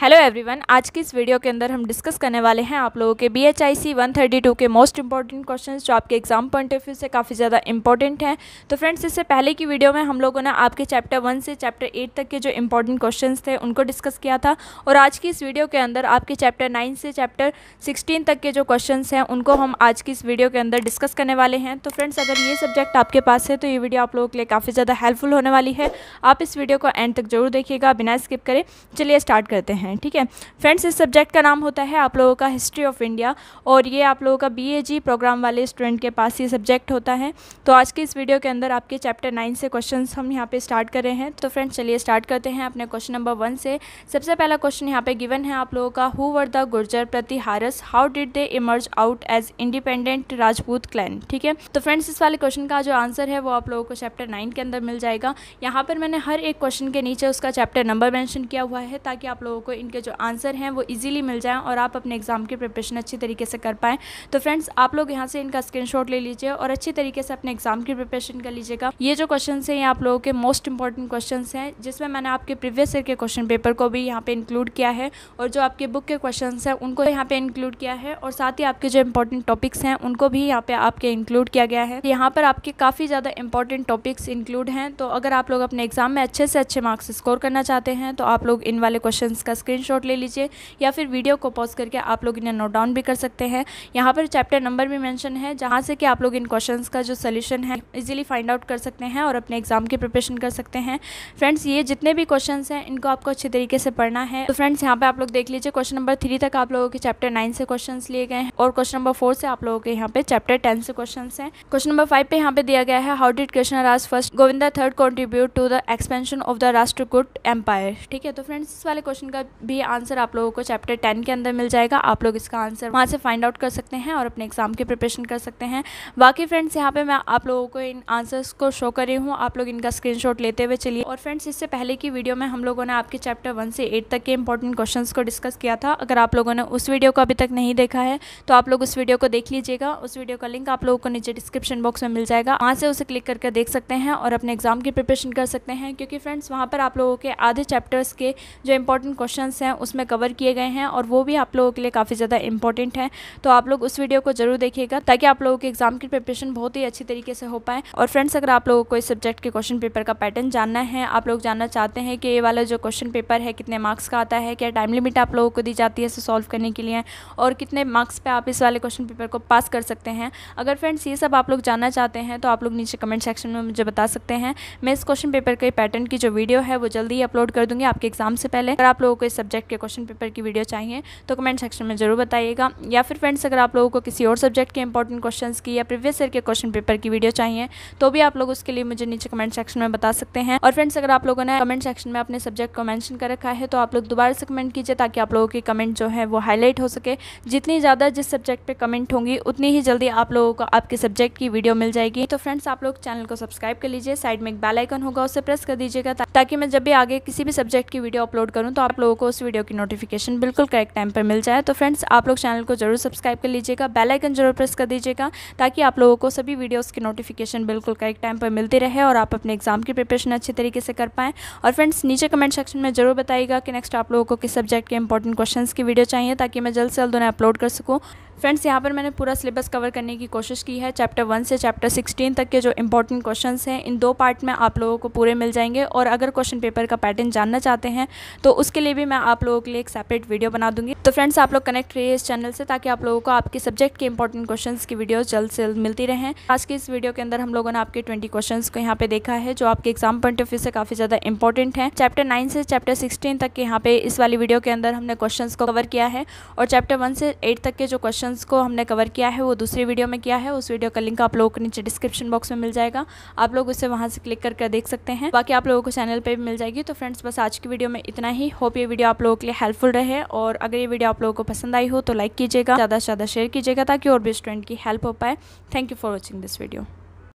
hello everyone आज की इस वीडियो के अंदर हम डिस्कस करने वाले हैं आप लोगों के B H I C one thirty two के मोस्ट इंपॉर्टेंट क्वेश्चंस जो आपके एग्जाम पॉइंट ऑफ व्यू से काफ़ी ज़्यादा इंपॉर्टेंट हैं तो फ्रेंड्स इससे पहले की वीडियो में हम लोगों ने आपके चैप्टर वन से चैप्टर एट तक के जो इंपॉर्टेंट क्वेश्चन थे उनको डिस्कस किया था और आज की इस वीडियो के अंदर आपके चैप्टर नाइन से चैप्टर सिक्सटीन तक के जो क्वेश्चन हैं उनको हम आज की इस वीडियो के अंदर डिस्कस करने वाले हैं तो फ्रेंड्स अगर ये सब्जेक्ट आपके पास है तो ये वीडियो आप लोगों के लिए काफ़ी ज़्यादा हेल्पफुल होने वाली है आप इस वीडियो को एंड तक जरूर देखिएगा बिना स्किप करें चलिए स्टार्ट करते हैं हैं ठीक है फ्रेंड्स इस सब्जेक्ट का नाम होता है आप लोगों का हिस्ट्री ऑफ इंडिया और ये आप लोगों का बी प्रोग्राम वाले स्टूडेंट के पास ये सब्जेक्ट होता है तो आज के इस वीडियो के अंदर आपके चैप्टर नाइन से क्वेश्चन हम यहाँ पर स्टार्ट कर रहे हैं तो फ्रेंड्स चलिए स्टार्ट करते हैं अपने क्वेश्चन नंबर वन से सबसे पहला क्वेश्चन यहाँ पर गिवन है आप लोगों का who were the Gurjara Pratiharas how did they emerge out as independent Rajput clan ठीक है तो फ्रेंड्स इस वाले क्वेश्चन का जो आंसर है वो आप लोगों को चैप्टर नाइन के अंदर मिल जाएगा यहाँ पर मैंने हर एक क्वेश्चन के नीचे उसका चैप्टर नंबर मेंशन किया हुआ है ताकि आप लोगों को इनके जो आंसर हैं वो ईजिली मिल जाएं और आप अपने एग्ज़ाम की प्रिपरेशन अच्छी तरीके से कर पाएं तो फ्रेंड्स आप लोग यहाँ से इनका स्क्रीनशॉट ले लीजिए और अच्छी तरीके से अपने एग्ज़ाम की प्रिपरेशन कर लीजिएगा ये जो क्वेश्चन हैं ये आप लोगों के मोस्ट इंपॉर्टेंट क्वेश्चन हैं जिसमें मैंने आपके प्रीवियस ईयर के क्वेश्चन पेपर को भी यहाँ पर इंक्लूड किया है और जो आपके बुक के क्वेश्चन हैं उनको यहाँ पर इंक्लूड किया है और साथ ही आपके जो इंपॉर्टेंट टॉपिक्स हैं उनको भी यहाँ पर आपके इंक्लूड किया गया है यहाँ पर आपके काफ़ी ज़्यादा इंपॉर्टेंट टॉपिक्स इंक्लूड हैं तो अगर आप लोग अपने एग्ज़ाम में अच्छे से अच्छे मार्क्स स्कोर करना चाहते हैं तो आप लोग इन वाले क्वेश्चन का स्क्रीनशॉट ले लीजिए या फिर वीडियो को पॉज करके आप लोग इन्हें नोट डाउन भी कर सकते हैं यहाँ पर चैप्टर नंबर भी मैंशन है जहाँ से कि आप लोग इन क्वेश्चन का जो सोल्यूशन है इजिली फाइंड आउट कर सकते हैं और अपने एग्जाम की प्रिपरेशन कर सकते हैं फ्रेंड्स ये जितने भी क्वेश्चन हैं इनको आपको अच्छे तरीके से पढ़ना है तो फ्रेंड्स यहाँ पे आप लोग देख लीजिए क्वेश्चन नंबर थ्री तक आप लोगों के चैप्टर नाइन से क्वेश्चन लिए गए हैं और क्वेश्चन नंबर फोर से आप लोगों के यहाँ पे चैप्टर टेन से क्वेश्चन है क्वेश्चन नंबर फाइव पे यहाँ पे दिया गया है how did Krishna Raj first Govinda third contribute to the expansion of the Rashtrakuta empire ठीक है तो फ्रेंड्स इस वाले क्वेश्चन का भी आंसर आप लोगों को चैप्टर टेन के अंदर मिल जाएगा आप लोग इसका आंसर वहाँ से फाइंड आउट कर सकते हैं और अपने एग्ज़ाम की प्रिपरेशन कर सकते हैं बाकी फ्रेंड्स यहाँ पे मैं आप लोगों को इन आंसर्स को शो कर रही हूँ आप लोग इनका स्क्रीनशॉट लेते हुए चलिए और फ्रेंड्स इससे पहले की वीडियो में हम लोगों ने आपके चैप्टर वन से एट तक के इंपॉर्टेंट क्वेश्चन को डिस्कस किया था अगर आप लोगों ने उस वीडियो को अभी तक नहीं देखा है तो आप लोग उस वीडियो को देख लीजिएगा उस वीडियो का लिंक आप लोगों को नीचे डिस्क्रिप्शन बॉक्स में मिल जाएगा वहाँ से उसे क्लिक करके देख सकते हैं और अपने एग्ज़ाम की प्रिपरेशन कर सकते हैं क्योंकि फ्रेंड्स वहाँ पर आप लोगों के आधे चैप्टर्स के जो इंपॉर्टेंट क्वेश्चन क्वेश्चंस हैं उसमें कवर किए गए हैं और वो भी आप लोगों के लिए काफ़ी ज़्यादा इंपॉर्टेंट है तो आप लोग उस वीडियो को जरूर देखिएगा ताकि आप लोगों के एग्जाम की प्रिपरेशन बहुत ही अच्छी तरीके से हो पाए और फ्रेंड्स अगर आप लोगों को इस सब्जेक्ट के क्वेश्चन पेपर का पैटर्न जानना है आप लोग जानना चाहते हैं कि ये वाला जो क्वेश्चन पेपर है कितने मार्क्स का आता है क्या टाइम लिमिट आप लोगों को दी जाती है इसे सॉल्व करने के लिए और कितने मार्क्स पर आप इस वाले क्वेश्चन पेपर को पास कर सकते हैं अगर फ्रेंड्स ये सब आप लोग जानना चाहते हैं तो आप लोग नीचे कमेंट सेक्शन में मुझे बता सकते हैं मैं इस क्वेश्चन पेपर के पैटर्न की जो वीडियो है वो जल्दी ही अपलोड कर दूंगी आपके एग्जाम से पहले अगर आप लोगों को इस सब्जेक्ट के क्वेश्चन पेपर की वीडियो चाहिए तो कमेंट सेक्शन में ज़रूर बताइएगा या फिर फ्रेंड्स अगर आप लोगों को किसी और सब्जेक्ट के इंपॉर्टेंट क्वेश्चन की या प्रीवियस ईयर के क्वेश्चन पेपर की वीडियो चाहिए तो भी आप लोग उसके लिए मुझे नीचे कमेंट सेक्शन में बता सकते हैं और फ्रेंड्स अगर आप लोगों ने कमेंट सेक्शन में अपने सब्जेक्ट को मैंशन कर रखा है तो आप लोग दोबारा से कमेंट कीजिए ताकि आप लोगों की कमेंट जो है वो हाईलाइट हो सके जितनी ज़्यादा जिस सब्जेक्ट पर कमेंट होंगी उतनी ही जल्दी आप लोगों को आपके सब्जेक्ट की वीडियो मिल जाएगी तो फ्रेंड्स आप लोग चैनल को सब्सक्राइब कर लीजिए साइड में एक बेल आइकन होगा उसे प्रेस कर दीजिएगा ताकि मैं जब भी आगे किसी भी सब्जेक्ट की वीडियो अपलोड करूँ तो आप लोगों को आपको उस वीडियो की नोटिफिकेशन बिल्कुल करेक्ट टाइम पर मिल जाए तो फ्रेंड्स आप लोग चैनल को जरूर सब्सक्राइब कर लीजिएगा बेल आइकन जरूर प्रेस कर दीजिएगा ताकि आप लोगों को सभी वीडियोज की नोटिफिकेशन बिल्कुल करेक्ट टाइम पर मिलती रहे और आप अपने एग्जाम की प्रिपरेशन अच्छे तरीके से कर पाएँ और फ्रेंड्स नीचे कमेंट सेक्शन में जरूर बताइएगा कि नेक्स्ट आप लोगों को किस सब्जेक्ट के इंपॉर्टेंट क्वेश्चन की वीडियो चाहिए ताकि मैं जल्द से जल्द उन्हें अपलोड कर सकूँ फ्रेंड्स यहाँ पर मैंने पूरा सिलेबस कवर करने की कोशिश की है चैप्टर वन से चैप्टर सिक्सटीन तक के जो इंपॉर्टेंट क्वेश्चन हैं इन दो पार्ट में आप लोगों को पूरे मिल जाएंगे और अगर क्वेश्चन पेपर का पैटर्न जानना चाहते हैं तो उसके लिए भी मैं आप लोगों के लिए एक सेपरेट वीडियो बना दूंगी तो फ्रेंड्स आप लोग कनेक्ट रहिए इस चैनल से ताकि आप लोगों को आपके सब्जेक्ट के इंपॉर्टेंट क्वेश्चन की वीडियो जल्द से जल्द मिलती रहें आज के इस वीडियो के अंदर हम लोगों ने आपके ट्वेंटी क्वेश्चन को यहाँ पे देखा है जो आपके एग्जाम पॉइंट ऑफ व्यू से काफ़ी ज़्यादा इंपॉर्टेंट है चैप्टर नाइन से चैप्टर सिक्सटीन तक के यहाँ पे इस वाली वीडियो के अंदर हमने क्वेश्चन को कवर किया है और चैप्टर वन से एट तक के जो क्वेश्चन क्वेश्चंस को हमने कवर किया है वो दूसरी वीडियो में किया है उस वीडियो का लिंक आप लोगों को नीचे डिस्क्रिप्शन बॉक्स में मिल जाएगा आप लोग उसे वहाँ से क्लिक करके देख सकते हैं बाकी आप लोगों को चैनल पर भी मिल जाएगी तो फ्रेंड्स बस आज की वीडियो में इतना ही होप ये वीडियो आप लोगों के लिए हेल्पफुल रहे और अगर ये वीडियो आप लोगों को पसंद आई हो तो लाइक कीजिएगा ज़्यादा से ज़्यादा शेयर कीजिएगा ताकि और भी स्टूडेंट की हेल्प हो पाए thank you for watching this video